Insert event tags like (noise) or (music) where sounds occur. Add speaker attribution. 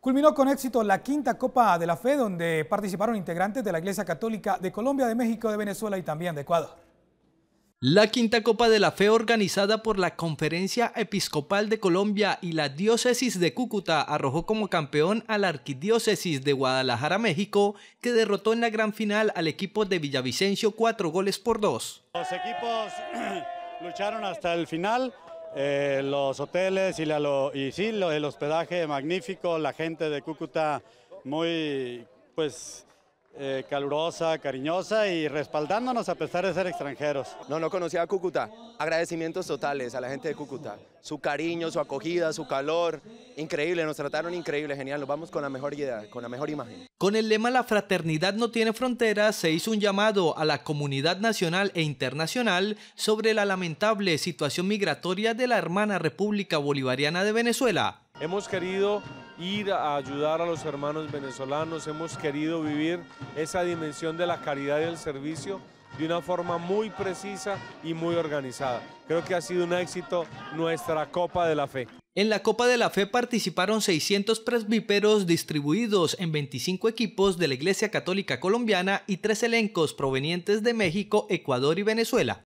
Speaker 1: Culminó con éxito la quinta Copa de la Fe, donde participaron integrantes de la Iglesia Católica de Colombia, de México, de Venezuela y también de Ecuador.
Speaker 2: La quinta Copa de la Fe organizada por la Conferencia Episcopal de Colombia y la Diócesis de Cúcuta arrojó como campeón a la Arquidiócesis de Guadalajara, México, que derrotó en la gran final al equipo de Villavicencio cuatro goles por dos.
Speaker 3: Los equipos (clears throat) lucharon hasta el final, eh, los hoteles y, la, y sí, el hospedaje magnífico, la gente de Cúcuta muy, pues, eh, calurosa, cariñosa
Speaker 4: y respaldándonos a pesar de ser extranjeros. No, no conocía a Cúcuta. Agradecimientos totales a la gente de Cúcuta. Su cariño, su acogida, su calor. Increíble, nos trataron increíble, genial. Nos vamos con la mejor idea, con la mejor imagen.
Speaker 2: Con el lema La fraternidad no tiene fronteras, se hizo un llamado a la comunidad nacional e internacional sobre la lamentable situación migratoria de la hermana República Bolivariana de Venezuela.
Speaker 5: Hemos querido ir a ayudar a los hermanos venezolanos, hemos querido vivir esa dimensión de la caridad y el servicio de una forma muy precisa y muy organizada. Creo que ha sido un
Speaker 2: éxito nuestra Copa de la Fe. En la Copa de la Fe participaron 600 presbíperos distribuidos en 25 equipos de la Iglesia Católica Colombiana y tres elencos provenientes de México, Ecuador y Venezuela.